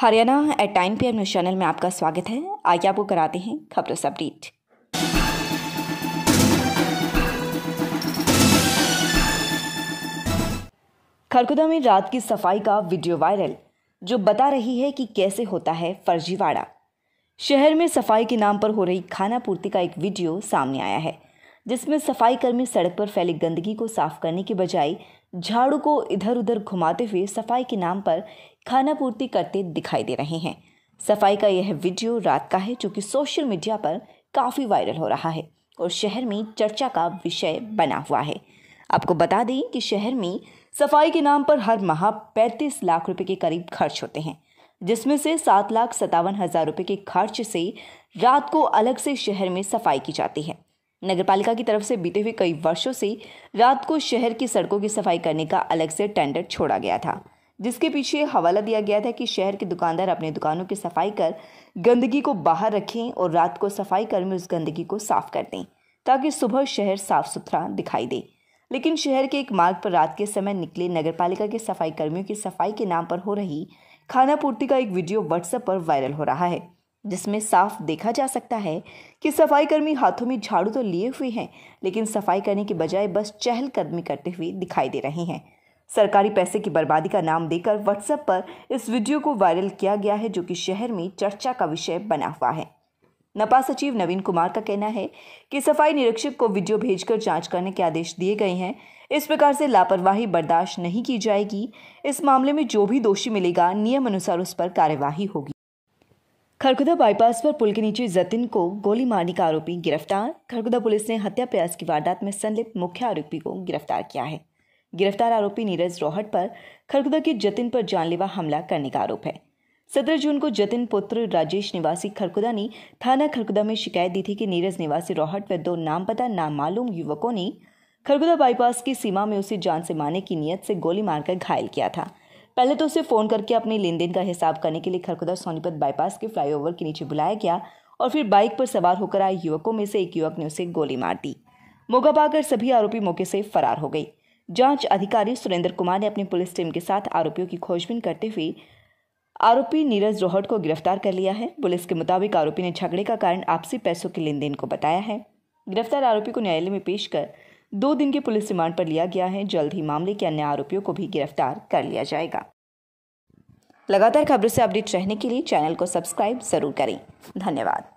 Haryana eight time P news channel में आपका स्वागत है आइए आपको कराते हैं खबरों से अपडेट खरगुदा में रात की सफाई का वीडियो वायरल जो बता रही है कि कैसे होता है फर्जीवाड़ा शहर में सफाई के नाम पर हो रही खाना पूर्ति का एक वीडियो सामने आया है जिसमें सफाई कर्मी सड़क पर फैली गंदगी को साफ करने के बजाय झाड़ू को इधर उधर घुमाते हुए सफाई के नाम पर खाना पूर्ति करते दिखाई दे रहे हैं सफाई का यह वीडियो रात का है जो कि सोशल मीडिया पर काफ़ी वायरल हो रहा है और शहर में चर्चा का विषय बना हुआ है आपको बता दें कि शहर में सफाई के नाम पर हर माह पैंतीस लाख रुपए के करीब खर्च होते हैं जिसमें से सात लाख सत्तावन हज़ार रुपये के खर्च से रात को अलग से शहर में सफाई की जाती है नगरपालिका की तरफ से बीते हुए कई वर्षों से रात को शहर की सड़कों की सफाई करने का अलग से टेंडर छोड़ा गया था जिसके पीछे हवाला दिया गया था कि शहर के दुकानदार अपने दुकानों की सफाई कर गंदगी को बाहर रखें और रात को सफाई कर्मी उस गंदगी को साफ कर दें ताकि सुबह शहर साफ सुथरा दिखाई दे लेकिन शहर के एक मार्ग पर रात के समय निकले नगरपालिका के सफाई कर्मियों की सफाई के नाम पर हो रही खाना पूर्ति का एक वीडियो व्हाट्सएप पर वायरल हो रहा है जिसमें साफ देखा जा सकता है कि सफाईकर्मी हाथों में झाड़ू तो लिए हुए हैं लेकिन सफाई करने के बजाय बस चहलकदमी करते हुए दिखाई दे रहे हैं सरकारी पैसे की बर्बादी का नाम देकर व्हाट्सएप पर इस वीडियो को वायरल किया गया है जो कि शहर में चर्चा का विषय बना हुआ है नपा सचिव नवीन कुमार का कहना है कि सफाई निरीक्षक को वीडियो भेजकर जांच करने के आदेश दिए गए हैं इस प्रकार से लापरवाही बर्दाश्त नहीं की जाएगी इस मामले में जो भी दोषी मिलेगा नियम अनुसार उस पर कार्यवाही होगी खरगुदा बाईपास पर पुल के नीचे जतिन को गोली मारने का आरोपी गिरफ्तार खरगुदा पुलिस ने हत्या प्रयास की वारदात में संलिप्त मुख्य आरोपी को गिरफ्तार किया है गिरफ्तार आरोपी नीरज रोहट पर खरगुदा के जतिन पर जानलेवा हमला करने का आरोप है सत्रह जून को जतिन पुत्र राजेश निवासी खरकुदा ने थाना खरकुदा में शिकायत दी थी कि नीरज निवासी रोहट व दो नाम पता नामालूम युवकों ने खरगुदा बाईपास की सीमा में उसे जान से मारने की नीयत से गोली मारकर घायल किया था पहले तो उसे फ़ोन करके अपने लेन देन का हिसाब करने के लिए खरखुदा सोनीपत बाईपास के फ्लाईओवर के नीचे बुलाया गया और फिर बाइक पर सवार होकर आए युवकों में से एक युवक ने उसे गोली मार दी मौका पाकर सभी आरोपी मौके से फरार हो गई जांच अधिकारी सुरेंद्र कुमार ने अपनी पुलिस टीम के साथ आरोपियों की खोजबीन करते हुए आरोपी नीरज रोहट को गिरफ्तार कर लिया है पुलिस के मुताबिक आरोपी ने झगड़े का कारण आपसी पैसों के लेन को बताया है गिरफ्तार आरोपी को न्यायालय में पेश कर दो दिन के पुलिस रिमांड पर लिया गया है जल्द ही मामले के अन्य आरोपियों को भी गिरफ्तार कर लिया जाएगा लगातार खबरों से अपडेट रहने के लिए चैनल को सब्सक्राइब जरूर करें धन्यवाद